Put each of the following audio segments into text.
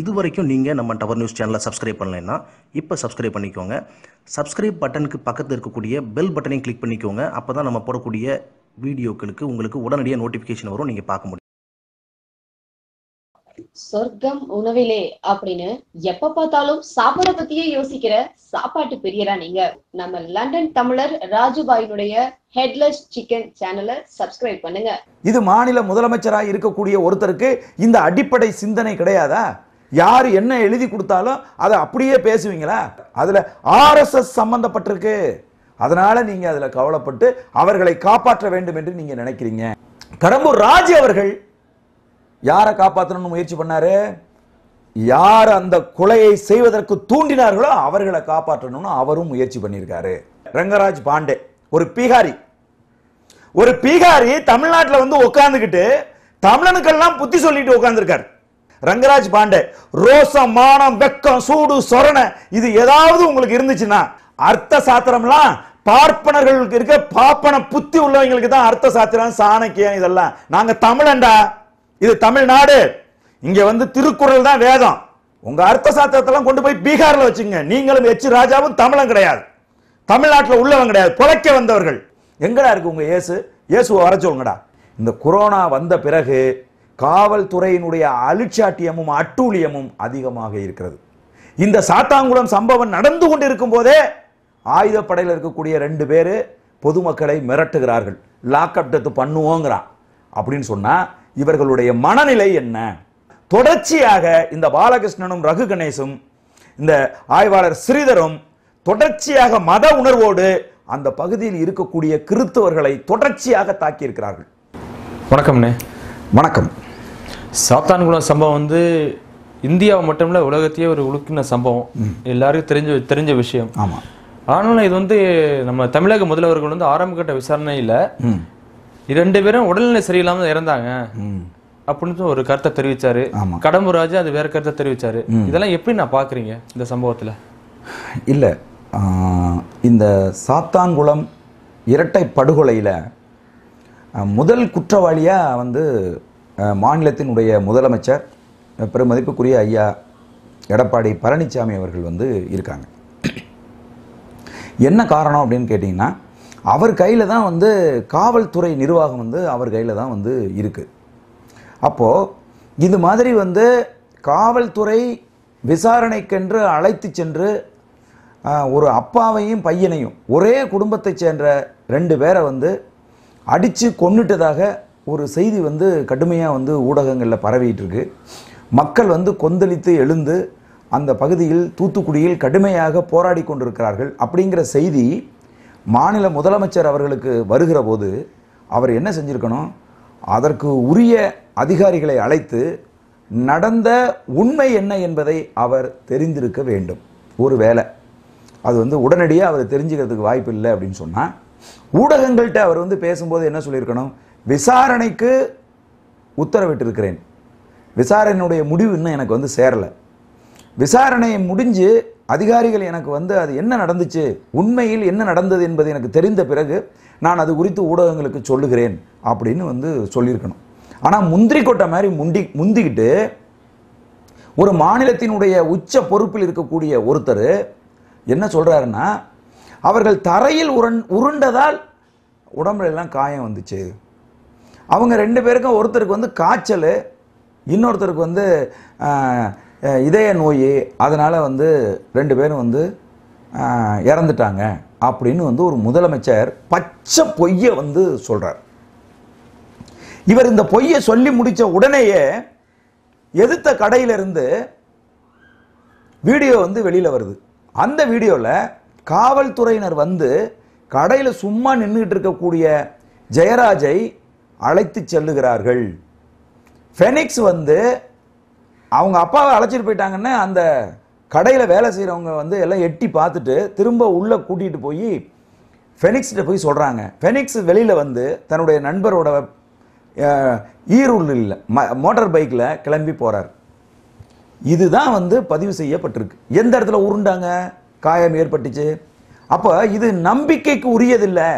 இது வரைக்கும் நீங்கள் நம்ம டவர் நியூஸ் சேனலை சப்ஸ்கிரைப் பண்ணலைன்னா இப்போ சப்ஸ்கிரைப் பண்ணிக்கோங்க சப்ஸ்கிரைப் பட்டனுக்கு பக்கத்தில் இருக்கக்கூடிய பெல் பட்டனையும் கிளிக் பண்ணிக்கோங்க அப்போ தான் நம்ம போடக்கூடிய வீடியோக்களுக்கு உங்களுக்கு உடனடியாக நோட்டிஃபிகேஷன் வரும் நீங்கள் பார்க்க முடியும் சொர்க்கம் உணவிலே அப்படின்னு எப்ப பார்த்தாலும் சாப்பாடை பத்தியே யோசிக்கிற சாப்பாட்டு பெரியரா நீங்க நம்ம லண்டன் தமிழர் ராஜுபாயினுடைய ஹெட்லெஸ் சிக்கன் சேனலை சப்ஸ்கிரைப் பண்ணுங்க இது மாநில முதலமைச்சராக இருக்கக்கூடிய ஒருத்தருக்கு இந்த அடிப்படை சிந்தனை கிடையாதா யார் என்ன எழுதி கொடுத்தாலும் அதை அப்படியே பேசுவீங்களா அதில் ஆர்எஸ்எஸ் சம்மந்தப்பட்டிருக்கு அதனால் நீங்கள் அதில் கவலைப்பட்டு அவர்களை காப்பாற்ற வேண்டும் என்று நீங்கள் நினைக்கிறீங்க கடம்பூர் ராஜ் அவர்கள் யாரை காப்பாற்றணும்னு முயற்சி பண்ணார் யார் அந்த கொலையை செய்வதற்கு தூண்டினார்களோ அவர்களை காப்பாற்றணும்னு அவரும் முயற்சி பண்ணியிருக்காரு ரங்கராஜ் பாண்டே ஒரு பீகாரி ஒரு பீகாரி தமிழ்நாட்டில் வந்து உட்காந்துக்கிட்டு தமிழனுக்கெல்லாம் புத்தி சொல்லிட்டு உட்காந்துருக்காரு ரங்கராஜ் பாண்டே ரோச மானம் வெக்கம் சூடு சொரண இது ஏதாவது உங்களுக்கு இருந்துச்சுன்னா அர்த்த சாத்திரம்லாம் பார்ப்பனர்களுக்கு இருக்க பாப்பன புத்தி உள்ளவங்களுக்கு தான் அர்த்த சாத்திரம் சாணக்கியம் இதெல்லாம் நாங்க தமிழண்டா இது தமிழ்நாடு இங்க வந்து திருக்குறள் தான் வேதம் உங்க அர்த்த சாத்திரத்தெல்லாம் கொண்டு போய் பீகார்ல வச்சுங்க நீங்களும் எச்சு ராஜாவும் தமிழன் கிடையாது தமிழ்நாட்டில் உள்ளவங்க கிடையாது பிழைக்க வந்தவர்கள் எங்கடா இருக்கு உங்க இயேசு இயேசுவை வரைச்சோங்கடா இந்த கொரோனா வந்த பிறகு காவல்துறையினுடைய அழுச்சாட்டியமும் அட்டூழியமும் அதிகமாக இருக்கிறது இந்த சாத்தாங்குளம் சம்பவம் நடந்து கொண்டிருக்கும் போதே ஆயுதப்படையில் இருக்கக்கூடிய ரெண்டு பேர் பொதுமக்களை மிரட்டுகிறார்கள் லாக்அப் டெத்து பண்ணுவோங்கிறான் அப்படின்னு சொன்னால் இவர்களுடைய மனநிலை என்ன தொடர்ச்சியாக இந்த பாலகிருஷ்ணனும் ரகு கணேசும் இந்த ஆய்வாளர் ஸ்ரீதரும் தொடர்ச்சியாக மத உணர்வோடு அந்த பகுதியில் இருக்கக்கூடிய கிறித்தவர்களை தொடர்ச்சியாக தாக்கியிருக்கிறார்கள் வணக்கம்ண்ணே வணக்கம் சாத்தான்குளம் சம்பவம் வந்து இந்தியாவை மட்டும் உலகத்தையே ஒரு உழுக்கின சம்பவம் எல்லாருக்கும் தெரிஞ்ச தெரிஞ்ச விஷயம் ஆமாம் ஆனாலும் இது வந்து நம்ம தமிழக முதல்வர்கள் வந்து ஆரம்ப கட்ட விசாரணையில் ரெண்டு பேரும் உடல்நிலை சரியில்லாமல் இறந்தாங்க அப்படின்னு ஒரு கருத்தை தெரிவிச்சாரு கடம்பு ராஜா அது வேற கருத்தை தெரிவிச்சாரு இதெல்லாம் எப்படி நான் பார்க்குறீங்க இந்த சம்பவத்தில் இல்லை இந்த சாத்தான்குளம் இரட்டை படுகொலையில் முதல் குற்றவாளியாக வந்து மாநிலத்தினுடைய முதலமைச்சர் பெருமதிப்புக்குரிய ஐயா எடப்பாடி பழனிசாமி அவர்கள் வந்து இருக்காங்க என்ன காரணம் அப்படின்னு கேட்டிங்கன்னா அவர் கையில் தான் வந்து காவல்துறை நிர்வாகம் வந்து அவர் கையில் தான் வந்து இருக்குது அப்போது இது மாதிரி வந்து காவல்துறை விசாரணைக்கென்று அழைத்து சென்று ஒரு அப்பாவையும் பையனையும் ஒரே குடும்பத்தைச் சேர்ந்த ரெண்டு பேரை வந்து அடித்து கொண்டுட்டதாக ஒரு செய்தி வந்து கடுமையாக வந்து ஊடகங்களில் பரவிட்டுருக்கு மக்கள் வந்து கொந்தளித்து எழுந்து அந்த பகுதியில் தூத்துக்குடியில் கடுமையாக போராடி கொண்டிருக்கிறார்கள் அப்படிங்கிற செய்தி மாநில முதலமைச்சர் அவர்களுக்கு வருகிற போது அவர் என்ன செஞ்சுருக்கணும் அதற்கு உரிய அதிகாரிகளை அழைத்து நடந்த உண்மை என்ன என்பதை அவர் தெரிந்திருக்க வேண்டும் ஒரு வேலை அது வந்து உடனடியாக அவர் தெரிஞ்சுக்கிறதுக்கு வாய்ப்பு இல்லை அப்படின்னு சொன்னால் ஊடகங்கள்கிட்ட அவர் வந்து பேசும்போது என்ன சொல்லியிருக்கணும் விசாரணைக்கு உத்தரவிட்டிருக்கிறேன் விசாரணையுடைய முடிவு இன்னும் எனக்கு வந்து சேரலை விசாரணையை முடிஞ்சு அதிகாரிகள் எனக்கு வந்து அது என்ன நடந்துச்சு உண்மையில் என்ன நடந்தது என்பது எனக்கு தெரிந்த பிறகு நான் அது குறித்து ஊடகங்களுக்கு சொல்லுகிறேன் அப்படின்னு வந்து சொல்லியிருக்கணும் ஆனால் முந்திரி கொட்டை மாதிரி முண்டி முந்திக்கிட்டு ஒரு மாநிலத்தினுடைய உச்ச பொறுப்பில் இருக்கக்கூடிய ஒருத்தர் என்ன சொல்கிறாருன்னா அவர்கள் தரையில் உரண் உருண்டதால் உடம்புல எல்லாம் காயம் வந்துச்சு அவங்க ரெண்டு பேருக்கும் ஒருத்தருக்கு வந்து காய்ச்சல் இன்னொருத்தருக்கு வந்து இதய நோய் அதனால் வந்து ரெண்டு பேரும் வந்து இறந்துட்டாங்க அப்படின்னு வந்து ஒரு முதலமைச்சர் பச்சை பொய்யை வந்து சொல்கிறார் இவர் இந்த பொய்யை சொல்லி முடித்த உடனேயே எதிர்த்த கடையிலிருந்து வீடியோ வந்து வெளியில் வருது அந்த வீடியோவில் காவல்துறையினர் வந்து கடையில் சும்மா நின்றுக்கிட்டு இருக்கக்கூடிய ஜெயராஜை அழைத்து செல்லுகிறார்கள் ஃபெனிக்ஸ் வந்து அவங்க அப்பாவை அழைச்சிட்டு போயிட்டாங்கன்னு அந்த கடையில் வேலை செய்கிறவங்க வந்து எல்லாம் எட்டி பார்த்துட்டு திரும்ப உள்ளே கூட்டிகிட்டு போய் ஃபெனிக்ஸ்கிட்ட போய் சொல்கிறாங்க ஃபெனிக்ஸ் வெளியில் வந்து தன்னுடைய நண்பரோட ஈருள் ம மோட்டார் பைக்கில் கிளம்பி போகிறார் இதுதான் வந்து பதிவு செய்யப்பட்டிருக்கு எந்த இடத்துல உருண்டாங்க காயம் ஏற்பட்டுச்சு அப்போ இது நம்பிக்கைக்கு உரியதில்லை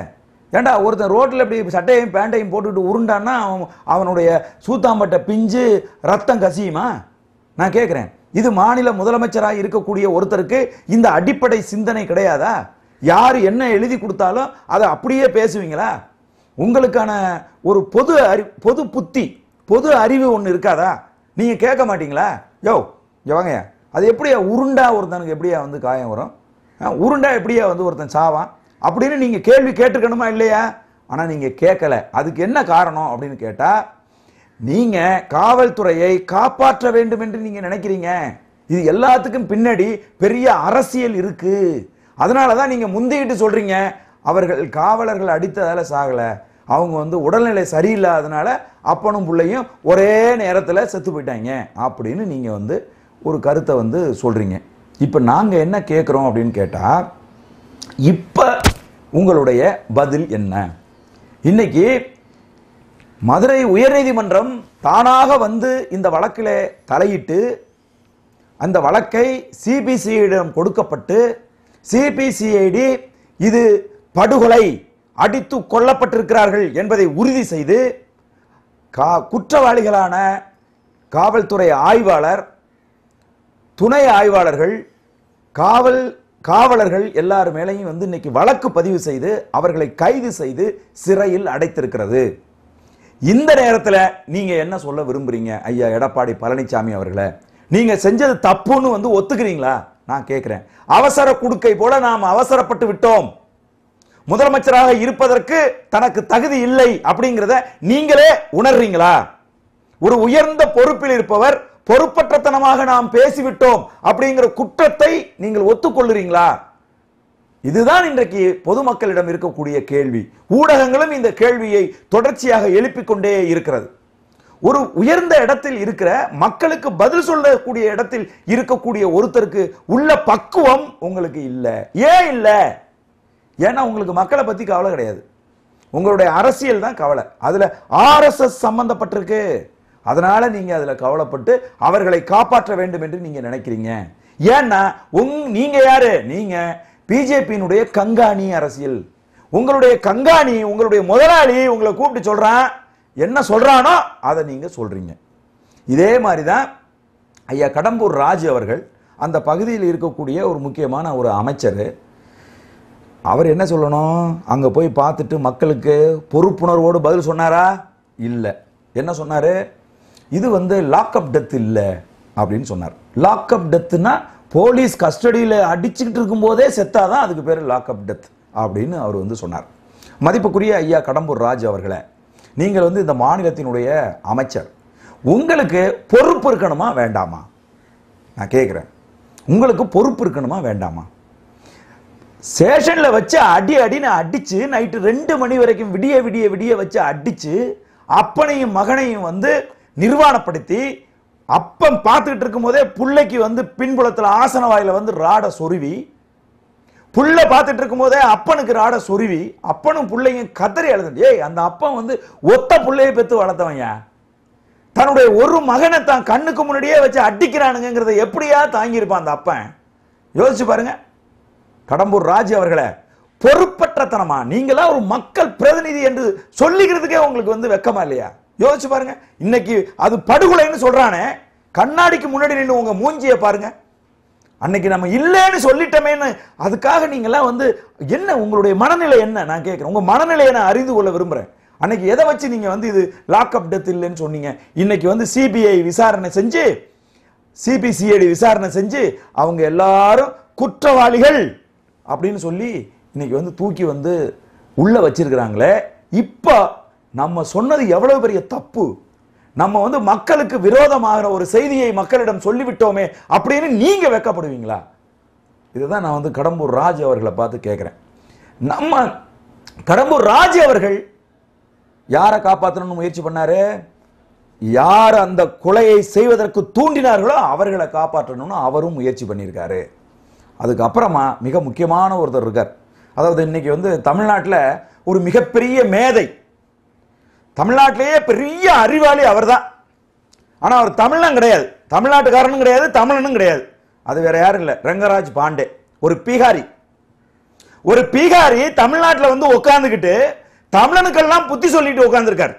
ஏண்டா ஒருத்தன் ரோட்டில் இப்படி சட்டையும் பேண்டையும் போட்டுட்டு உருண்டான்னா அவன் அவனுடைய சூத்தாம்பட்டை பிஞ்சு ரத்தம் கசியுமா நான் கேட்குறேன் இது மாநில முதலமைச்சராக இருக்கக்கூடிய ஒருத்தருக்கு இந்த அடிப்படை சிந்தனை கிடையாதா யார் என்ன எழுதி கொடுத்தாலும் அதை அப்படியே பேசுவீங்களா உங்களுக்கான ஒரு பொது அறி பொது புத்தி பொது அறிவு ஒன்று இருக்காதா நீங்கள் கேட்க மாட்டீங்களா யோ வாங்கய்யா அது எப்படியா உருண்டா ஒருத்தனுக்கு எப்படியா வந்து காயம் வரும் உருண்டா எப்படியா வந்து ஒருத்தன் சாவான் அப்படின்னு நீங்கள் கேள்வி கேட்டுக்கணுமா இல்லையா ஆனால் நீங்கள் கேட்கல அதுக்கு என்ன காரணம் அப்படின்னு கேட்டால் நீங்கள் காவல்துறையை காப்பாற்ற வேண்டும் என்று நீங்கள் நினைக்கிறீங்க இது எல்லாத்துக்கும் பின்னாடி பெரிய அரசியல் இருக்குது அதனால தான் நீங்கள் முந்திக்கிட்டு சொல்கிறீங்க அவர்கள் காவலர்கள் அடித்ததால் சாகலை அவங்க வந்து உடல்நிலை சரியில்லாதனால அப்பனும் பிள்ளையும் ஒரே நேரத்தில் செத்து போயிட்டாங்க அப்படின்னு நீங்கள் வந்து ஒரு கருத்தை வந்து சொல்கிறீங்க இப்போ நாங்கள் என்ன கேட்குறோம் அப்படின்னு கேட்டால் இப்போ உங்களுடைய பதில் என்ன இன்னைக்கு மதுரை உயர்நீதிமன்றம் தானாக வந்து இந்த வழக்கில் தலையிட்டு அந்த வழக்கை சிபிசிஐடம் கொடுக்கப்பட்டு சிபிசிஐடி இது படுகொலை அடித்து கொல்லப்பட்டிருக்கிறார்கள் என்பதை உறுதி செய்து கா குற்றவாளிகளான காவல்துறை ஆய்வாளர் துணை ஆய்வாளர்கள் காவல் காவலர்கள் எல்லார் மேலையும் வந்து இன்னைக்கு வழக்கு பதிவு செய்து அவர்களை கைது செய்து சிறையில் அடைத்திருக்கிறது இந்த நேரத்தில் நீங்கள் என்ன சொல்ல விரும்புகிறீங்க ஐயா எடப்பாடி பழனிசாமி அவர்களை நீங்கள் செஞ்சது தப்புன்னு வந்து ஒத்துக்கிறீங்களா நான் கேட்குறேன் அவசர குடுக்கை போல நாம் அவசரப்பட்டு விட்டோம் முதலமைச்சராக இருப்பதற்கு தனக்கு தகுதி இல்லை அப்படிங்கிறத நீங்களே உணர்றீங்களா ஒரு உயர்ந்த பொறுப்பில் இருப்பவர் பொறுப்பற்றத்தனமாக நாம் பேசிவிட்டோம் அப்படிங்கிற குற்றத்தை நீங்கள் ஒத்துக்கொள்ளுறீங்களா இதுதான் இன்றைக்கு பொதுமக்களிடம் இருக்கக்கூடிய கேள்வி ஊடகங்களும் இந்த கேள்வியை தொடர்ச்சியாக எழுப்பிக் கொண்டே இருக்கிறது ஒரு உயர்ந்த இடத்தில் இருக்கிற மக்களுக்கு பதில் சொல்லக்கூடிய இடத்தில் இருக்கக்கூடிய ஒருத்தருக்கு உள்ள பக்குவம் உங்களுக்கு இல்லை ஏன் இல்லை ஏன்னா உங்களுக்கு மக்களை பற்றி கவலை கிடையாது உங்களுடைய அரசியல் தான் கவலை அதில் ஆர்எஸ்எஸ் சம்பந்தப்பட்டிருக்கு அதனால் நீங்கள் அதில் கவலைப்பட்டு அவர்களை காப்பாற்ற வேண்டும் என்று நீங்கள் நினைக்கிறீங்க ஏன்னா உங் நீங்கள் யார் நீங்கள் பிஜேபியினுடைய கங்காணி அரசியல் உங்களுடைய கங்காணி உங்களுடைய முதலாளி உங்களை கூப்பிட்டு சொல்கிறான் என்ன சொல்கிறானோ அதை நீங்கள் சொல்கிறீங்க இதே மாதிரி தான் ஐயா கடம்பூர் ராஜ் அவர்கள் அந்த பகுதியில் இருக்கக்கூடிய ஒரு முக்கியமான ஒரு அமைச்சர் அவர் என்ன சொல்லணும் அங்கே போய் பார்த்துட்டு மக்களுக்கு பொறுப்புணர்வோடு பதில் சொன்னாரா இல்லை என்ன சொன்னார் இது வந்து லாக்அப் டெத் இல்லை அப்படின்னு சொன்னார் லாக்அப் டெத்னா போலீஸ் கஸ்டடியில் அடிச்சுக்கிட்டு இருக்கும்போதே செத்தாதான் அதுக்கு பேர் லாக்அப் டெத் அப்படின்னு அவர் வந்து சொன்னார் மதிப்புக்குரிய ஐயா கடம்பூர் ராஜ் அவர்களை நீங்கள் வந்து இந்த மாநிலத்தினுடைய அமைச்சர் உங்களுக்கு பொறுப்பு இருக்கணுமா வேண்டாமா நான் கேட்குறேன் உங்களுக்கு பொறுப்பு இருக்கணுமா வேண்டாமா ஸ்டேஷனில் வச்சு அடி அடின்னு அடித்து நைட்டு ரெண்டு மணி வரைக்கும் விடிய விடிய விடிய வச்சு அடித்து அப்பனையும் மகனையும் வந்து நிர்வாணப்படுத்தி அப்பம் பார்த்துக்கிட்டு இருக்கும்போதே பிள்ளைக்கு வந்து பின்புலத்தில் ஆசன வாயில வந்து ராடை சொருவி புள்ள பார்த்துட்டு போதே அப்பனுக்கு ராடை சொருவி அப்பனும் பிள்ளைங்க கதறி எழுதுட்டு ஏய் அந்த அப்பன் வந்து ஒத்த பிள்ளையை பெற்று வளர்த்தவங்க தன்னுடைய ஒரு மகனை தான் கண்ணுக்கு முன்னாடியே வச்சு அடிக்கிறானுங்கிறத எப்படியா தாங்கியிருப்பான் அந்த அப்பன் யோசிச்சு பாருங்க கடம்பூர் ராஜ் அவர்களை பொறுப்பற்றத்தனமா நீங்களா ஒரு மக்கள் பிரதிநிதி என்று சொல்லிக்கிறதுக்கே உங்களுக்கு வந்து வெக்கமா இல்லையா யோசிச்சு பாருங்க இன்னைக்கு அது படுகொலைன்னு சொல்றானே கண்ணாடிக்கு முன்னாடி நின்று உங்க மூஞ்சியை பாருங்க அன்னைக்கு நம்ம இல்லைன்னு சொல்லிட்டோமேன்னு அதுக்காக நீங்களாம் வந்து என்ன உங்களுடைய மனநிலை என்ன நான் கேட்குறேன் உங்கள் மனநிலையை நான் அறிந்து கொள்ள விரும்புகிறேன் அன்னைக்கு எதை வச்சு நீங்கள் வந்து இது லாக்அப் டெத் இல்லைன்னு சொன்னீங்க இன்னைக்கு வந்து சிபிஐ விசாரணை செஞ்சு சிபிசிஐடி விசாரணை செஞ்சு அவங்க எல்லாரும் குற்றவாளிகள் அப்படின்னு சொல்லி இன்னைக்கு வந்து தூக்கி வந்து உள்ளே வச்சிருக்கிறாங்களே இப்போ நம்ம சொன்னது எவ்வளவு பெரிய தப்பு நம்ம வந்து மக்களுக்கு விரோதமாகிற ஒரு செய்தியை மக்களிடம் சொல்லிவிட்டோமே அப்படின்னு நீங்கள் வைக்கப்படுவீங்களா இதுதான் நான் வந்து கடம்பூர் ராஜ் அவர்களை பார்த்து கேட்குறேன் நம்ம கடம்பூர் ராஜ் அவர்கள் யாரை காப்பாற்றணும்னு முயற்சி பண்ணாரு யார் அந்த கொலையை செய்வதற்கு தூண்டினார்களோ அவர்களை காப்பாற்றணும்னு அவரும் முயற்சி பண்ணியிருக்காரு அதுக்கப்புறமா மிக முக்கியமான ஒருத்தர் இருக்கார் அதாவது இன்னைக்கு வந்து தமிழ்நாட்டில் ஒரு மிகப்பெரிய மேதை தமிழ்நாட்டிலேயே பெரிய அறிவாளி அவர் தான் ஆனால் அவர் தமிழன் கிடையாது தமிழ்நாட்டுக்காரனும் கிடையாது தமிழனும் கிடையாது அது வேற யாரும் இல்லை ரங்கராஜ் பாண்டே ஒரு பீகாரி ஒரு பீகாரி தமிழ்நாட்டில் வந்து உட்காந்துக்கிட்டு தமிழனுக்கெல்லாம் புத்தி சொல்லிட்டு உட்காந்துருக்காரு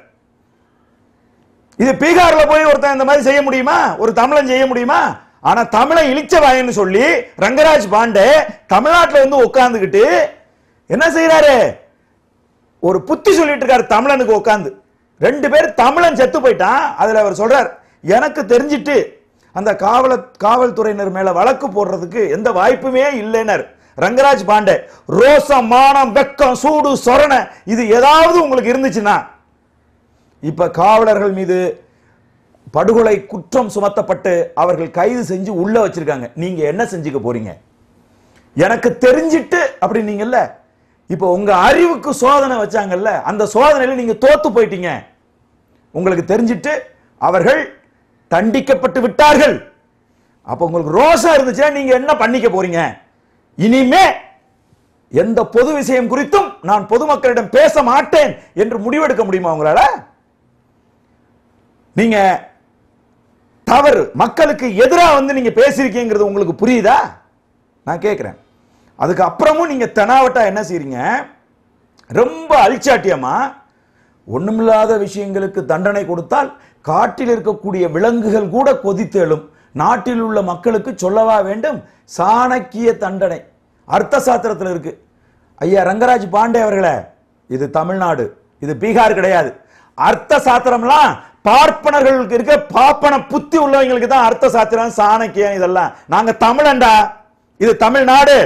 இது பீகாரில் போய் ஒருத்தன் இந்த மாதிரி செய்ய முடியுமா ஒரு தமிழன் செய்ய முடியுமா ஆனால் தமிழை இழிச்ச வாயின்னு சொல்லி ரங்கராஜ் பாண்டே தமிழ்நாட்டில் வந்து உட்காந்துக்கிட்டு என்ன செய்கிறாரு ஒரு புத்தி சொல்லிட்டு இருக்காரு தமிழனுக்கு உட்காந்து ரெண்டு பேர் தமிழன் செத்து போயிட்டான் அதில் அவர் சொல்கிறார் எனக்கு தெரிஞ்சிட்டு அந்த காவல காவல்துறையினர் மேலே வழக்கு போடுறதுக்கு எந்த வாய்ப்புமே இல்லைனர் ரங்கராஜ் பாண்டே ரோசம் மானம் வெக்கம் சூடு சொரண இது ஏதாவது உங்களுக்கு இருந்துச்சுன்னா இப்போ காவலர்கள் மீது படுகொலை குற்றம் சுமத்தப்பட்டு அவர்கள் கைது செஞ்சு உள்ளே வச்சிருக்காங்க நீங்கள் என்ன செஞ்சுக்க போறீங்க எனக்கு தெரிஞ்சிட்டு அப்படின்னீங்கல்ல இப்போ உங்க அறிவுக்கு சோதனை வச்சாங்கல்ல அந்த சோதனையில் நீங்க தோத்து போயிட்டீங்க உங்களுக்கு தெரிஞ்சிட்டு அவர்கள் தண்டிக்கப்பட்டு விட்டார்கள் அப்போ உங்களுக்கு ரோசா இருந்துச்சுன்னா நீங்க என்ன பண்ணிக்க போறீங்க இனிமே எந்த பொது விஷயம் குறித்தும் நான் பொதுமக்களிடம் பேச மாட்டேன் என்று முடிவெடுக்க முடியுமா உங்களால நீங்க தவறு மக்களுக்கு எதிராக வந்து நீங்க பேசியிருக்கீங்கிறது உங்களுக்கு புரியுதா நான் கேட்கிறேன் அதுக்கப்புறமும் நீங்கள் தெனாவட்டா என்ன செய்கிறீங்க ரொம்ப அழிச்சாட்டியமாக ஒன்றுமில்லாத விஷயங்களுக்கு தண்டனை கொடுத்தால் காட்டில் இருக்கக்கூடிய விலங்குகள் கூட கொதித்தெழும் நாட்டில் உள்ள மக்களுக்கு சொல்லவா வேண்டும் சாணக்கிய தண்டனை அர்த்த சாத்திரத்தில் இருக்கு ஐயா ரங்கராஜ் பாண்டே அவர்களே இது தமிழ்நாடு இது பீகார் கிடையாது அர்த்த சாத்திரம்லாம் பார்ப்பனர்களுக்கு இருக்க பாப்பன புத்தி உள்ளவங்களுக்கு தான் அர்த்த சாத்திரம் சாணக்கியம் இதெல்லாம் நாங்க தமிழண்டா இது தமிழ்நாடு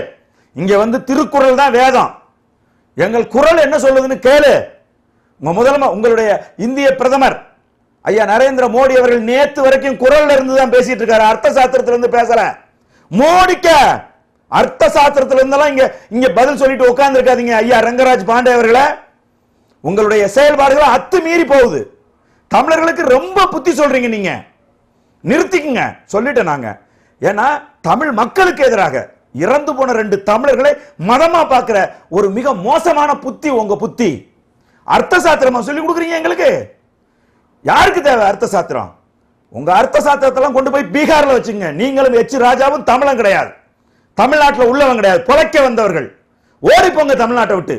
இங்க வந்து திருக்குறள் தான் வேதம் எங்கள் குரல் என்ன சொல்லுதுன்னு கேளு உங்க உங்களுடைய இந்திய பிரதமர் ஐயா நரேந்திர மோடி அவர்கள் நேத்து வரைக்கும் குரல்ல இருந்து தான் பேசிட்டு இருக்காரு அர்த்த சாஸ்திரத்துல இருந்து பேசல மோடிக்க அர்த்த சாஸ்திரத்துல இருந்தெல்லாம் இங்க இங்க பதில் சொல்லிட்டு உட்கார்ந்து இருக்காதீங்க ஐயா ரங்கராஜ் பாண்டே அவர்களை உங்களுடைய செயல்பாடுகள் அத்து மீறி போகுது தமிழர்களுக்கு ரொம்ப புத்தி சொல்றீங்க நீங்க நிறுத்திக்குங்க சொல்லிட்டேன் நாங்க ஏன்னா தமிழ் மக்களுக்கு எதிராக இறந்து போன ரெண்டு தமிழர்களை மதமா பார்க்கிற ஒரு மிக மோசமான புத்தி உங்க புத்தி அர்த்த சாத்திரமா சொல்லி கொடுக்குறீங்க எங்களுக்கு யாருக்கு தேவை அர்த்த சாத்திரம் உங்க அர்த்த சாத்திரத்தெல்லாம் கொண்டு போய் பீகார்ல வச்சுங்க நீங்களும் எச்சு ராஜாவும் தமிழன் கிடையாது தமிழ்நாட்டில் உள்ளவன் கிடையாது பிழைக்க வந்தவர்கள் ஓடி போங்க தமிழ்நாட்டை விட்டு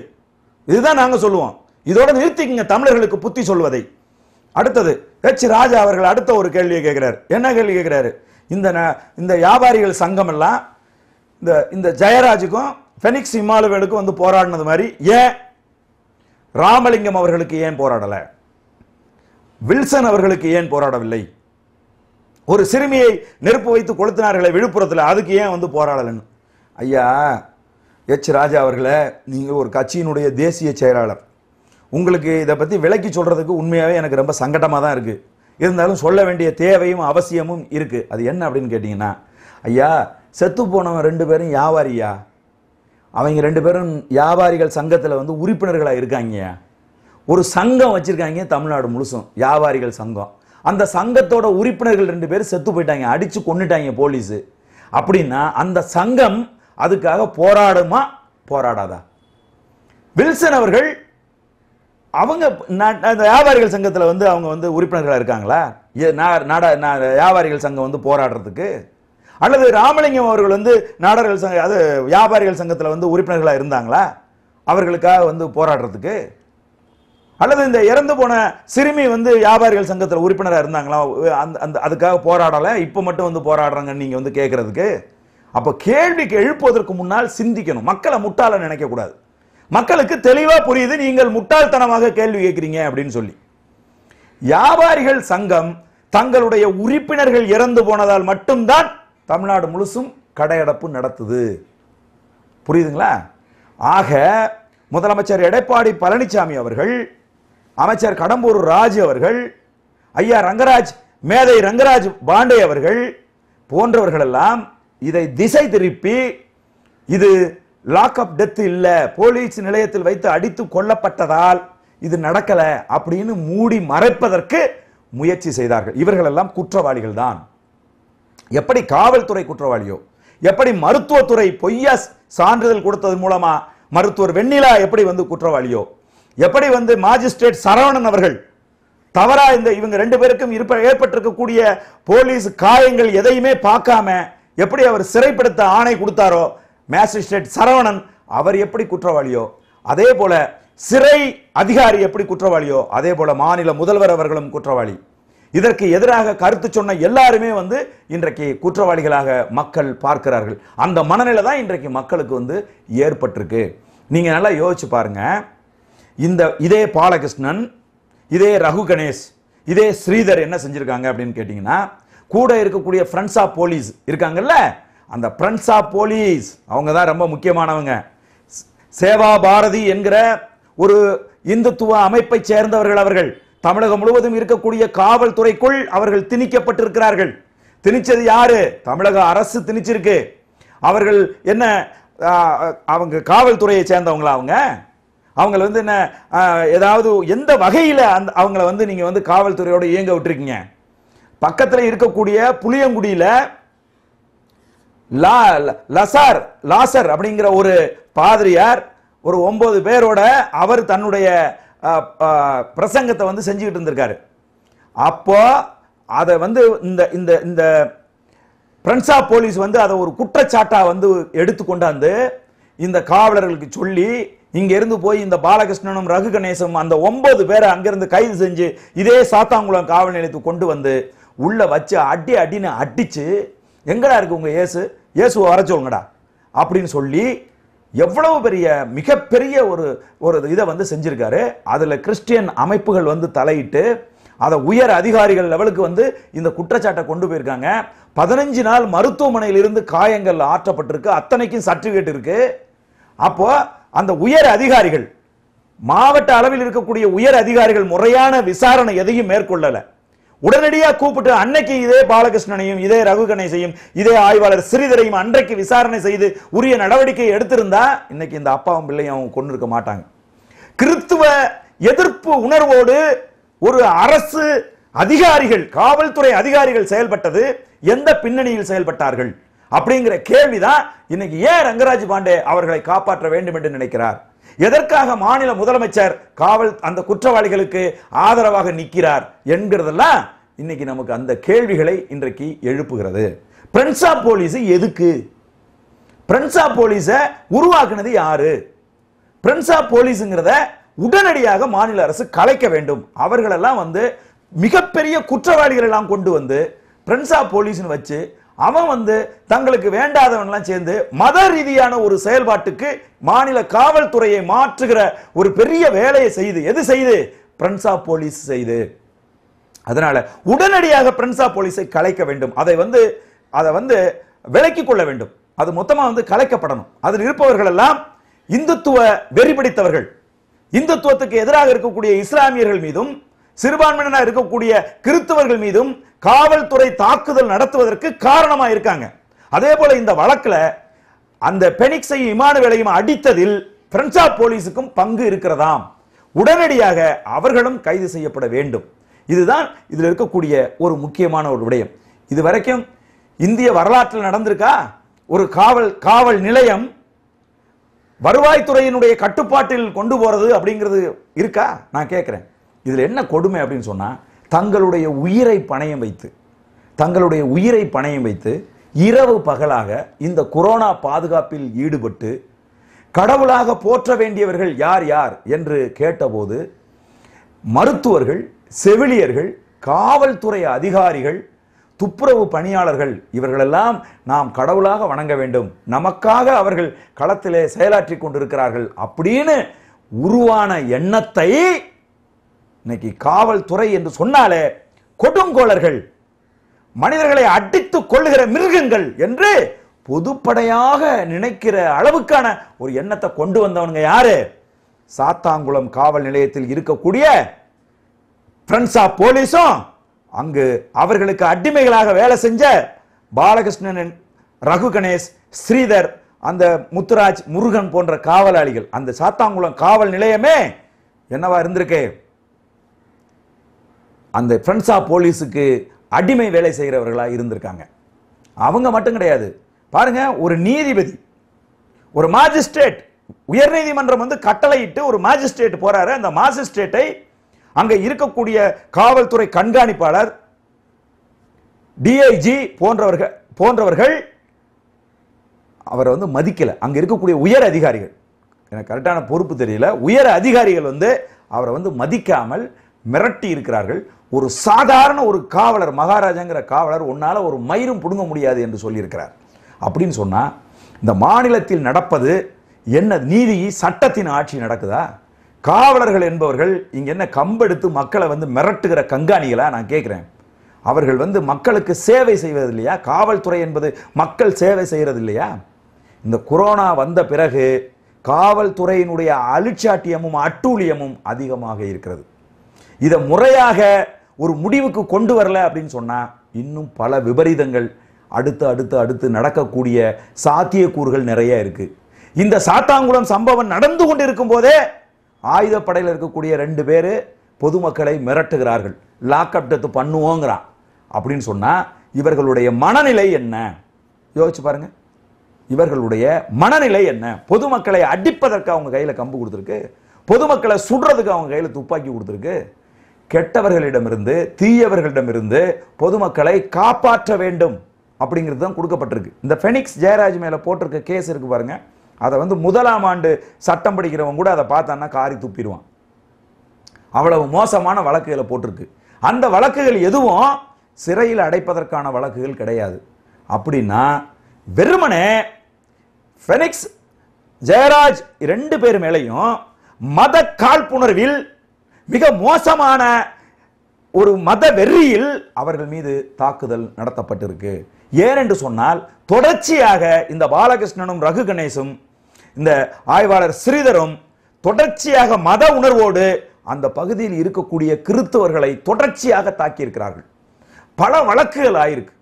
இதுதான் நாங்கள் சொல்லுவோம் இதோட நிறுத்திக்குங்க தமிழர்களுக்கு புத்தி சொல்வதை அடுத்தது எச் ராஜா அவர்கள் அடுத்த ஒரு கேள்வியை கேட்கிறார் என்ன கேள்வி கேட்கிறாரு இந்த இந்த வியாபாரிகள் சங்கம் எல்லாம் இந்த இந்த ஜெயராஜுக்கும் ஃபெனிக்ஸ் இமாலுவேலுக்கும் வந்து போராடினது மாதிரி ஏன் ராமலிங்கம் அவர்களுக்கு ஏன் போராடலை வில்சன் அவர்களுக்கு ஏன் போராடவில்லை ஒரு சிறுமியை நெருப்பு வைத்து கொளுத்தினார்களே விழுப்புரத்தில் அதுக்கு ஏன் வந்து போராடலன்னு ஐயா எச் ராஜா அவர்களை நீங்கள் ஒரு கட்சியினுடைய தேசிய செயலாளர் உங்களுக்கு இதை பற்றி விளக்கி சொல்கிறதுக்கு உண்மையாகவே எனக்கு ரொம்ப சங்கடமாக தான் இருக்குது இருந்தாலும் சொல்ல வேண்டிய தேவையும் அவசியமும் இருக்குது அது என்ன அப்படின்னு கேட்டிங்கன்னா ஐயா செத்து போனவன் ரெண்டு பேரும் வியாபாரியா அவங்க ரெண்டு பேரும் வியாபாரிகள் சங்கத்தில் வந்து உறுப்பினர்களாக இருக்காங்க ஒரு சங்கம் வச்சுருக்காங்க தமிழ்நாடு முழுசும் வியாபாரிகள் சங்கம் அந்த சங்கத்தோட உறுப்பினர்கள் ரெண்டு பேரும் செத்து போயிட்டாங்க அடித்து கொண்டுட்டாங்க போலீஸு அப்படின்னா அந்த சங்கம் அதுக்காக போராடுமா போராடாதா வில்சன் அவர்கள் அவங்க வியாபாரிகள் சங்கத்தில் வந்து அவங்க வந்து உறுப்பினர்களாக இருக்காங்களா வியாபாரிகள் சங்கம் வந்து போராடுறதுக்கு அல்லது ராமலிங்கம் அவர்கள் வந்து நாடர்கள் சங்க அது வியாபாரிகள் சங்கத்தில் வந்து உறுப்பினர்களாக இருந்தாங்களா அவர்களுக்காக வந்து போராடுறதுக்கு அல்லது இந்த இறந்து போன சிறுமி வந்து வியாபாரிகள் சங்கத்தில் உறுப்பினராக இருந்தாங்களா அந்த அந்த அதுக்காக போராடலை இப்போ மட்டும் வந்து போராடுறாங்கன்னு நீங்கள் வந்து கேட்குறதுக்கு அப்போ கேள்விக்கு எழுப்புவதற்கு முன்னால் சிந்திக்கணும் மக்களை முட்டாள நினைக்கக்கூடாது மக்களுக்கு தெளிவாக புரியுது நீங்கள் முட்டாள்தனமாக கேள்வி கேட்குறீங்க அப்படின்னு சொல்லி வியாபாரிகள் சங்கம் தங்களுடைய உறுப்பினர்கள் இறந்து போனதால் மட்டும்தான் தமிழ்நாடு முழுசும் கடையடைப்பு நடத்துது புரியுதுங்களா ஆக முதலமைச்சர் எடப்பாடி பழனிசாமி அவர்கள் அமைச்சர் கடம்பூர் ராஜ் அவர்கள் ஐயா ரங்கராஜ் மேதை ரங்கராஜ் பாண்டே அவர்கள் போன்றவர்களெல்லாம் இதை திசை திருப்பி இது லாக் அப் டெத் இல்லை போலீஸ் நிலையத்தில் வைத்து அடித்து கொல்லப்பட்டதால் இது நடக்கலை அப்படின்னு மூடி மறைப்பதற்கு முயற்சி செய்தார்கள் இவர்களெல்லாம் குற்றவாளிகள் தான் எப்படி காவல்துறை குற்றவாளியோ எப்படி மருத்துவத்துறை பொய்யா சான்றிதழ் கொடுத்தது மூலமா மருத்துவர் வெண்ணிலா எப்படி வந்து குற்றவாளியோ எப்படி வந்து மாஜிஸ்ட்ரேட் சரவணன் அவர்கள் தவறா இந்த இவங்க ரெண்டு பேருக்கும் இருப்ப ஏற்பட்டிருக்கக்கூடிய போலீஸ் காயங்கள் எதையுமே பார்க்காம எப்படி அவர் சிறைப்படுத்த ஆணை கொடுத்தாரோ மேஜிஸ்ட்ரேட் சரவணன் அவர் எப்படி குற்றவாளியோ அதே போல சிறை அதிகாரி எப்படி குற்றவாளியோ அதே போல மாநில முதல்வர் அவர்களும் குற்றவாளி இதற்கு எதிராக கருத்து சொன்ன எல்லாருமே வந்து இன்றைக்கு குற்றவாளிகளாக மக்கள் பார்க்கிறார்கள் அந்த மனநிலை தான் இன்றைக்கு மக்களுக்கு வந்து ஏற்பட்டிருக்கு நீங்கள் நல்லா யோசிச்சு பாருங்க இந்த இதே பாலகிருஷ்ணன் இதே ரகு கணேஷ் இதே ஸ்ரீதர் என்ன செஞ்சுருக்காங்க அப்படின்னு கேட்டிங்கன்னா கூட இருக்கக்கூடிய ஃப்ரெண்ட்ஸ் ஆஃப் போலீஸ் இருக்காங்கல்ல அந்த ஃப்ரெண்ட்ஸ் ஆஃப் போலீஸ் அவங்க தான் ரொம்ப முக்கியமானவங்க சேவா பாரதி என்கிற ஒரு இந்துத்துவ அமைப்பை சேர்ந்தவர்கள் அவர்கள் தமிழகம் முழுவதும் இருக்கக்கூடிய காவல்துறைக்குள் அவர்கள் திணிக்கப்பட்டிருக்கிறார்கள் திணிச்சது யாரு தமிழக அரசு திணிச்சிருக்கு அவர்கள் என்ன அவங்க காவல்துறையை சேர்ந்தவங்களா அவங்க அவங்களை வந்து என்ன ஏதாவது எந்த வகையில் அந்த அவங்கள வந்து நீங்கள் வந்து காவல்துறையோடு இயங்க விட்டுருக்கீங்க பக்கத்தில் இருக்கக்கூடிய புளியங்குடியில் லா லசார் லாசர் அப்படிங்கிற ஒரு பாதிரியார் ஒரு ஒன்பது பேரோட அவர் தன்னுடைய பிரசங்கத்தை வந்து செஞ்சுக்கிட்டு இருந்திருக்காரு அப்போ அதை வந்து இந்த இந்த இந்த பிரன்சா போலீஸ் வந்து அதை ஒரு குற்றச்சாட்டாக வந்து எடுத்து கொண்டாந்து இந்த காவலர்களுக்கு சொல்லி இங்கேருந்து போய் இந்த பாலகிருஷ்ணனும் ரகு கணேசம் அந்த ஒன்பது பேரை அங்கேருந்து கைது செஞ்சு இதே சாத்தாங்குளம் காவல் நிலையத்துக்கு கொண்டு வந்து உள்ளே வச்சு அடி அடின்னு அடித்து எங்கடா இருக்கு உங்கள் இயேசு இயேசுவை வர சொல்லுங்கடா அப்படின்னு சொல்லி எவ்வளவு பெரிய மிகப்பெரிய ஒரு ஒரு இதை வந்து செஞ்சுருக்காரு அதில் கிறிஸ்டியன் அமைப்புகள் வந்து தலையிட்டு அதை உயர் அதிகாரிகள் லெவலுக்கு வந்து இந்த குற்றச்சாட்டை கொண்டு போயிருக்காங்க பதினஞ்சு நாள் மருத்துவமனையில் இருந்து காயங்கள் ஆற்றப்பட்டிருக்கு அத்தனைக்கும் சர்டிஃபிகேட் இருக்கு அப்போ அந்த உயர் அதிகாரிகள் மாவட்ட அளவில் இருக்கக்கூடிய உயர் அதிகாரிகள் முறையான விசாரணை எதையும் மேற்கொள்ளலை உடனடியாக கூப்பிட்டு அன்னைக்கு இதே பாலகிருஷ்ணனையும் இதே ரகு கணேசையும் இதே ஆய்வாளர் சிறிதரையும் அன்றைக்கு விசாரணை செய்து உரிய நடவடிக்கை எடுத்திருந்தா இன்னைக்கு இந்த அப்பாவும் பிள்ளையும் அவங்க கொண்டு இருக்க மாட்டாங்க கிறித்துவ எதிர்ப்பு உணர்வோடு ஒரு அரசு அதிகாரிகள் காவல்துறை அதிகாரிகள் செயல்பட்டது எந்த பின்னணியில் செயல்பட்டார்கள் அப்படிங்கிற கேள்விதான் இன்னைக்கு ஏன் ரங்கராஜ் பாண்டே அவர்களை காப்பாற்ற வேண்டும் என்று நினைக்கிறார் எதற்காக மாநில முதலமைச்சர் காவல் அந்த குற்றவாளிகளுக்கு ஆதரவாக நிற்கிறார் என்கிறதெல்லாம் இன்னைக்கு நமக்கு அந்த கேள்விகளை இன்றைக்கு எழுப்புகிறது பிரெண்ட்ஸ் போலீஸ் எதுக்கு பிரெண்ட்ஸ் போலீஸ போலீஸை உருவாக்குனது யாரு பிரெண்ட்ஸ் போலீஸ்ங்கிறத உடனடியாக மாநில அரசு கலைக்க வேண்டும் அவர்களெல்லாம் வந்து மிகப்பெரிய குற்றவாளிகள் எல்லாம் கொண்டு வந்து பிரெண்ட்ஸ் போலீஸ்னு வச்சு அவன் வந்து தங்களுக்கு வேண்டாதவன்லாம் சேர்ந்து மத ரீதியான ஒரு செயல்பாட்டுக்கு மாநில காவல்துறையை மாற்றுகிற ஒரு பெரிய வேலையை செய்து எது செய்து பிரன்சா போலீஸ் செய்து அதனால உடனடியாக பிரன்சா போலீஸை கலைக்க வேண்டும் அதை வந்து அதை வந்து விலக்கிக் கொள்ள வேண்டும் அது மொத்தமாக வந்து கலைக்கப்படணும் அதில் இருப்பவர்கள் எல்லாம் இந்துத்துவ வெறிபிடித்தவர்கள் இந்துத்துவத்துக்கு எதிராக இருக்கக்கூடிய இஸ்லாமியர்கள் மீதும் சிறுபான்மையினராக இருக்கக்கூடிய கிறிஸ்தவர்கள் மீதும் காவல்துறை தாக்குதல் நடத்துவதற்கு காரணமாக இருக்காங்க அதே போல இந்த வழக்கில் அந்த பெனிக்ஸையும் விலையும் அடித்ததில் பிரெஞ்சா போலீஸுக்கும் பங்கு இருக்கிறதாம் உடனடியாக அவர்களும் கைது செய்யப்பட வேண்டும் இதுதான் இதில் இருக்கக்கூடிய ஒரு முக்கியமான ஒரு விடயம் இது வரைக்கும் இந்திய வரலாற்றில் நடந்திருக்கா ஒரு காவல் காவல் நிலையம் வருவாய்த்துறையினுடைய கட்டுப்பாட்டில் கொண்டு போறது அப்படிங்கிறது இருக்கா நான் கேட்குறேன் இதில் என்ன கொடுமை அப்படின்னு சொன்னால் தங்களுடைய உயிரை பணையம் வைத்து தங்களுடைய உயிரை பணையம் வைத்து இரவு பகலாக இந்த கொரோனா பாதுகாப்பில் ஈடுபட்டு கடவுளாக போற்ற வேண்டியவர்கள் யார் யார் என்று கேட்டபோது மருத்துவர்கள் செவிலியர்கள் காவல்துறை அதிகாரிகள் துப்புரவு பணியாளர்கள் இவர்களெல்லாம் நாம் கடவுளாக வணங்க வேண்டும் நமக்காக அவர்கள் களத்திலே செயலாற்றி கொண்டிருக்கிறார்கள் அப்படின்னு உருவான எண்ணத்தை இன்னைக்கு காவல்துறை என்று சொன்னாலே கொடுங்கோளர்கள் மனிதர்களை அடித்துக் கொள்ளுகிற மிருகங்கள் என்று பொதுப்படையாக நினைக்கிற அளவுக்கான ஒரு எண்ணத்தை கொண்டு வந்தவனுங்க யாரு சாத்தாங்குளம் காவல் நிலையத்தில் இருக்கக்கூடிய ஃப்ரெண்ட்ஸ் ஆஃப் போலீஸும் அங்கு அவர்களுக்கு அடிமைகளாக வேலை செஞ்ச பாலகிருஷ்ணன் ரகு கணேஷ் ஸ்ரீதர் அந்த முத்துராஜ் முருகன் போன்ற காவலாளிகள் அந்த சாத்தாங்குளம் காவல் நிலையமே என்னவா இருந்திருக்கேன் அந்த ஃப்ரெண்ட்ஸ் ஆஃப் போலீஸுக்கு அடிமை வேலை செய்கிறவர்களாக இருந்திருக்காங்க அவங்க மட்டும் கிடையாது பாருங்கள் ஒரு நீதிபதி ஒரு மாஜிஸ்ட்ரேட் உயர்நீதிமன்றம் வந்து கட்டளையிட்டு ஒரு மாஜிஸ்ட்ரேட் போகிறாரு அந்த மாஜிஸ்ட்ரேட்டை அங்கே இருக்கக்கூடிய காவல்துறை கண்காணிப்பாளர் டிஐஜி போன்றவர்கள் போன்றவர்கள் அவரை வந்து மதிக்கலை அங்கே இருக்கக்கூடிய உயர் அதிகாரிகள் எனக்கு கரெக்டான பொறுப்பு தெரியல உயர் அதிகாரிகள் வந்து அவரை வந்து மதிக்காமல் மிரட்டி இருக்கிறார்கள் ஒரு சாதாரண ஒரு காவலர் மகாராஜாங்கிற காவலர் உன்னால் ஒரு மயிரும் பிடுங்க முடியாது என்று சொல்லியிருக்கிறார் அப்படின்னு சொன்னால் இந்த மாநிலத்தில் நடப்பது என்ன நீதி சட்டத்தின் ஆட்சி நடக்குதா காவலர்கள் என்பவர்கள் இங்கே என்ன கம்பெடுத்து மக்களை வந்து மிரட்டுகிற கண்காணிகளா நான் கேட்குறேன் அவர்கள் வந்து மக்களுக்கு சேவை செய்வது இல்லையா காவல்துறை என்பது மக்கள் சேவை செய்கிறது இல்லையா இந்த கொரோனா வந்த பிறகு காவல்துறையினுடைய அழிச்சாட்டியமும் அட்டூழியமும் அதிகமாக இருக்கிறது இதை முறையாக ஒரு முடிவுக்கு கொண்டு வரல அப்படின்னு சொன்னால் இன்னும் பல விபரீதங்கள் அடுத்து அடுத்து அடுத்து நடக்கக்கூடிய சாத்தியக்கூறுகள் நிறைய இருக்கு இந்த சாத்தாங்குளம் சம்பவம் நடந்து கொண்டு இருக்கும்போதே போதே ஆயுதப்படையில் இருக்கக்கூடிய ரெண்டு பேர் பொதுமக்களை மிரட்டுகிறார்கள் லாக்அப் டெத்து பண்ணுவோங்கிறான் அப்படின்னு சொன்னால் இவர்களுடைய மனநிலை என்ன யோசிச்சு பாருங்க இவர்களுடைய மனநிலை என்ன பொதுமக்களை அடிப்பதற்கு அவங்க கையில் கம்பு கொடுத்துருக்கு பொதுமக்களை சுடுறதுக்கு அவங்க கையில் துப்பாக்கி கொடுத்துருக்கு கெட்டவர்களிடமிருந்து தீயவர்களிடமிருந்து பொதுமக்களை காப்பாற்ற வேண்டும் அப்படிங்கிறது தான் கொடுக்கப்பட்டிருக்கு இந்த ஃபெனிக்ஸ் ஜெயராஜ் மேலே போட்டிருக்க கேஸ் இருக்குது பாருங்க அதை வந்து முதலாம் ஆண்டு சட்டம் படிக்கிறவங்க கூட அதை பார்த்தான்னா காரி துப்பிடுவான் அவ்வளவு மோசமான வழக்குகளை போட்டிருக்கு அந்த வழக்குகள் எதுவும் சிறையில் அடைப்பதற்கான வழக்குகள் கிடையாது அப்படின்னா வெறுமனே ஃபெனிக்ஸ் ஜெயராஜ் ரெண்டு பேர் மேலையும் மத காழ்ப்புணர்வில் மிக மோசமான ஒரு மத வெறியில் அவர்கள் மீது தாக்குதல் நடத்தப்பட்டிருக்கு ஏனென்று சொன்னால் தொடர்ச்சியாக இந்த பாலகிருஷ்ணனும் ரகு கணேசும் இந்த ஆய்வாளர் ஸ்ரீதரும் தொடர்ச்சியாக மத உணர்வோடு அந்த பகுதியில் இருக்கக்கூடிய கிறித்தவர்களை தொடர்ச்சியாக தாக்கியிருக்கிறார்கள் பல வழக்குகள் ஆயிருக்கு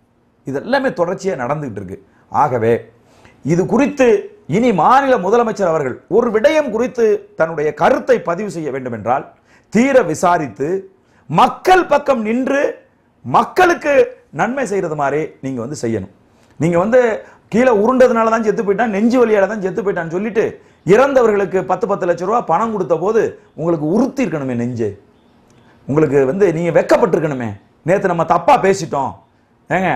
இதெல்லாமே தொடர்ச்சியாக நடந்துகிட்டு இருக்கு ஆகவே இது குறித்து இனி மாநில முதலமைச்சர் அவர்கள் ஒரு விடயம் குறித்து தன்னுடைய கருத்தை பதிவு செய்ய வேண்டும் என்றால் தீர விசாரித்து மக்கள் பக்கம் நின்று மக்களுக்கு நன்மை செய்கிறது மாதிரி நீங்கள் வந்து செய்யணும் நீங்கள் வந்து கீழே உருண்டதுனால தான் செத்து போயிட்டான் நெஞ்சு வழியால் தான் செத்து போயிட்டான்னு சொல்லிட்டு இறந்தவர்களுக்கு பத்து பத்து லட்ச ரூபா பணம் கொடுத்த போது உங்களுக்கு உறுத்தி இருக்கணுமே நெஞ்சு உங்களுக்கு வந்து நீங்கள் வெக்கப்பட்டிருக்கணுமே நேற்று நம்ம தப்பாக பேசிட்டோம் ஏங்க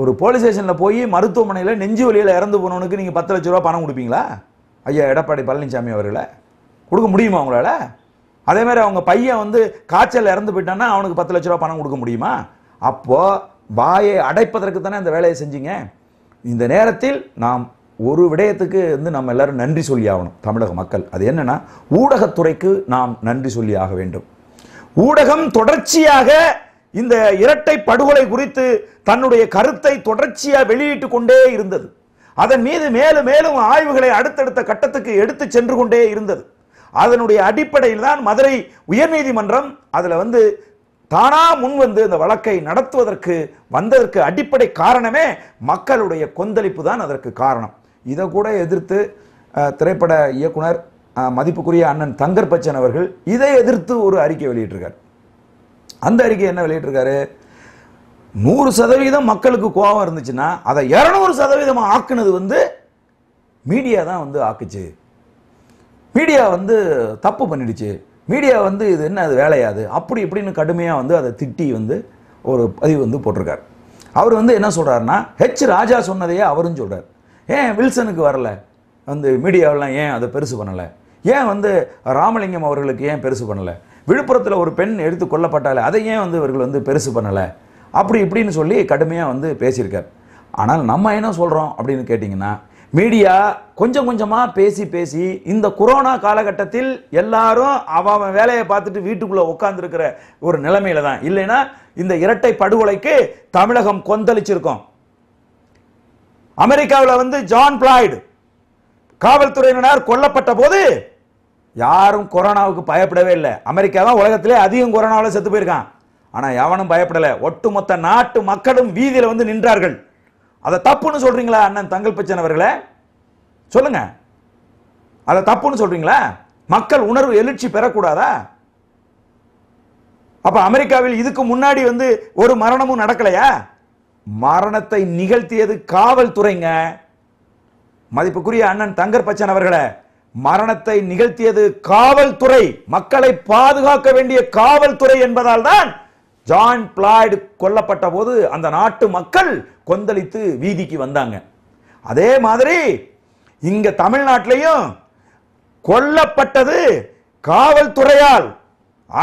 ஒரு போலீஸ் ஸ்டேஷனில் போய் மருத்துவமனையில் நெஞ்சு வழியில் இறந்து போனவனுக்கு நீங்கள் பத்து லட்ச ரூபா பணம் கொடுப்பீங்களா ஐயா எடப்பாடி பழனிசாமி அவர்களை கொடுக்க முடியுமா உங்களால் அதே மாதிரி அவங்க பையன் வந்து காய்ச்சல் இறந்து போயிட்டான்னா அவனுக்கு பத்து லட்ச ரூபா பணம் கொடுக்க முடியுமா அப்போது வாயை அடைப்பதற்கு தானே அந்த வேலையை செஞ்சீங்க இந்த நேரத்தில் நாம் ஒரு விடயத்துக்கு வந்து நம்ம எல்லாரும் நன்றி சொல்லி ஆகணும் தமிழக மக்கள் அது என்னன்னா ஊடகத்துறைக்கு நாம் நன்றி சொல்லி ஆக வேண்டும் ஊடகம் தொடர்ச்சியாக இந்த இரட்டை படுகொலை குறித்து தன்னுடைய கருத்தை தொடர்ச்சியாக வெளியிட்டு கொண்டே இருந்தது அதன் மீது மேலும் மேலும் ஆய்வுகளை அடுத்தடுத்த கட்டத்துக்கு எடுத்து சென்று கொண்டே இருந்தது அதனுடைய அடிப்படையில் தான் மதுரை உயர்நீதிமன்றம் அதில் வந்து தானா முன் வந்து இந்த வழக்கை நடத்துவதற்கு வந்ததற்கு அடிப்படை காரணமே மக்களுடைய கொந்தளிப்பு தான் அதற்கு காரணம் இதை கூட எதிர்த்து திரைப்பட இயக்குனர் மதிப்புக்குரிய அண்ணன் தங்கர் பச்சன் அவர்கள் இதை எதிர்த்து ஒரு அறிக்கை வெளியிட்டிருக்கார் அந்த அறிக்கை என்ன வெளியிட்டிருக்காரு நூறு சதவீதம் மக்களுக்கு கோபம் இருந்துச்சுன்னா அதை இரநூறு சதவீதம் ஆக்குனது வந்து மீடியா தான் வந்து ஆக்குச்சு மீடியா வந்து தப்பு பண்ணிடுச்சு மீடியா வந்து இது என்ன அது வேலையாது அப்படி இப்படின்னு கடுமையாக வந்து அதை திட்டி வந்து ஒரு பதிவு வந்து போட்டிருக்கார் அவர் வந்து என்ன சொல்கிறாருன்னா ஹெச் ராஜா சொன்னதையே அவரும் சொல்கிறார் ஏன் வில்சனுக்கு வரல வந்து மீடியாவெல்லாம் ஏன் அதை பெருசு பண்ணலை ஏன் வந்து ராமலிங்கம் அவர்களுக்கு ஏன் பெருசு பண்ணலை விழுப்புரத்தில் ஒரு பெண் எடுத்து கொல்லப்பட்டாலே அதை ஏன் வந்து இவர்கள் வந்து பெருசு பண்ணலை அப்படி இப்படின்னு சொல்லி கடுமையாக வந்து பேசியிருக்கார் ஆனால் நம்ம என்ன சொல்கிறோம் அப்படின்னு கேட்டிங்கன்னா மீடியா கொஞ்சம் கொஞ்சமாக பேசி பேசி இந்த கொரோனா காலகட்டத்தில் எல்லாரும் அவன் வேலையை பார்த்துட்டு வீட்டுக்குள்ளே உட்காந்துருக்கிற ஒரு நிலைமையில தான் இல்லைன்னா இந்த இரட்டை படுகொலைக்கு தமிழகம் கொந்தளிச்சிருக்கோம் அமெரிக்காவில் வந்து ஜான் பிளாய்டு காவல்துறையினர் கொல்லப்பட்ட போது யாரும் கொரோனாவுக்கு பயப்படவே இல்லை அமெரிக்கா தான் உலகத்திலே அதிகம் கொரோனாவில் செத்து போயிருக்கான் ஆனால் எவனும் பயப்படலை ஒட்டுமொத்த நாட்டு மக்களும் வீதியில் வந்து நின்றார்கள் அதை தப்புன்னு சொல்றீங்களா அண்ணன் தங்கல் பச்சன் அவர்களே சொல்லுங்க அதை தப்புன்னு சொல்றீங்களா மக்கள் உணர்வு எழுச்சி பெறக்கூடாதா அப்ப அமெரிக்காவில் இதுக்கு முன்னாடி வந்து ஒரு மரணமும் நடக்கலையா மரணத்தை நிகழ்த்தியது காவல்துறைங்க மதிப்புக்குரிய அண்ணன் தங்கர் பச்சன் அவர்களே மரணத்தை நிகழ்த்தியது காவல்துறை மக்களை பாதுகாக்க வேண்டிய காவல்துறை என்பதால் தான் ஜான் பிளாய்டு கொல்லப்பட்ட போது அந்த நாட்டு மக்கள் கொந்தளித்து வீதிக்கு வந்தாங்க அதே மாதிரி இங்க தமிழ்நாட்டிலையும் கொல்லப்பட்டது காவல்துறையால்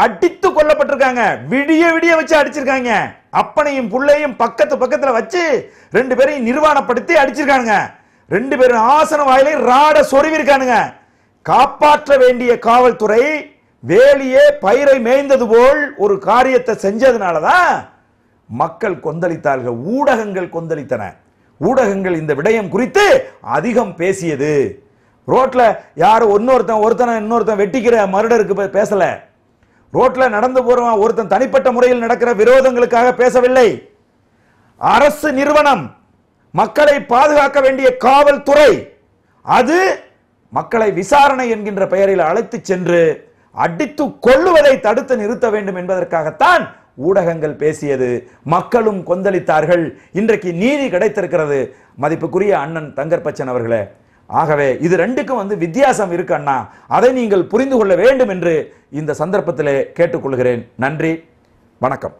அடித்து கொல்லப்பட்டிருக்காங்க விடிய விடிய வச்சு அடிச்சிருக்காங்க அப்பனையும் புள்ளையும் பக்கத்து பக்கத்தில் வச்சு ரெண்டு பேரையும் நிர்வாணப்படுத்தி அடிச்சிருக்கானுங்க ரெண்டு பேரும் ஆசன வாயிலையும் ராட சொருவிருக்கானுங்க காப்பாற்ற வேண்டிய காவல்துறை வேலியே பயிரை மேய்ந்தது போல் ஒரு காரியத்தை செஞ்சதுனால தான் மக்கள் கொந்தளித்தார்கள் ஊடகங்கள் கொந்தளித்தன ஊடகங்கள் இந்த விடயம் குறித்து அதிகம் பேசியது ரோட்டில் யாரும் ஒன்னொருத்தன் ஒருத்தனை இன்னொருத்தன் வெட்டிக்கிற மருடருக்கு பேசலை ரோட்டில் நடந்து போறவன் ஒருத்தன் தனிப்பட்ட முறையில் நடக்கிற விரோதங்களுக்காக பேசவில்லை அரசு நிறுவனம் மக்களை பாதுகாக்க வேண்டிய காவல்துறை அது மக்களை விசாரணை என்கின்ற பெயரில் அழைத்து சென்று அடித்து கொள்ளுவதை தடுத்து நிறுத்த வேண்டும் என்பதற்காகத்தான் ஊடகங்கள் பேசியது மக்களும் கொந்தளித்தார்கள் இன்றைக்கு நீதி கிடைத்திருக்கிறது மதிப்புக்குரிய அண்ணன் தங்கர்பச்சன் அவர்களே ஆகவே இது ரெண்டுக்கும் வந்து வித்தியாசம் இருக்கு அண்ணா அதை நீங்கள் புரிந்து கொள்ள வேண்டும் என்று இந்த சந்தர்ப்பத்திலே கேட்டுக்கொள்கிறேன் நன்றி வணக்கம்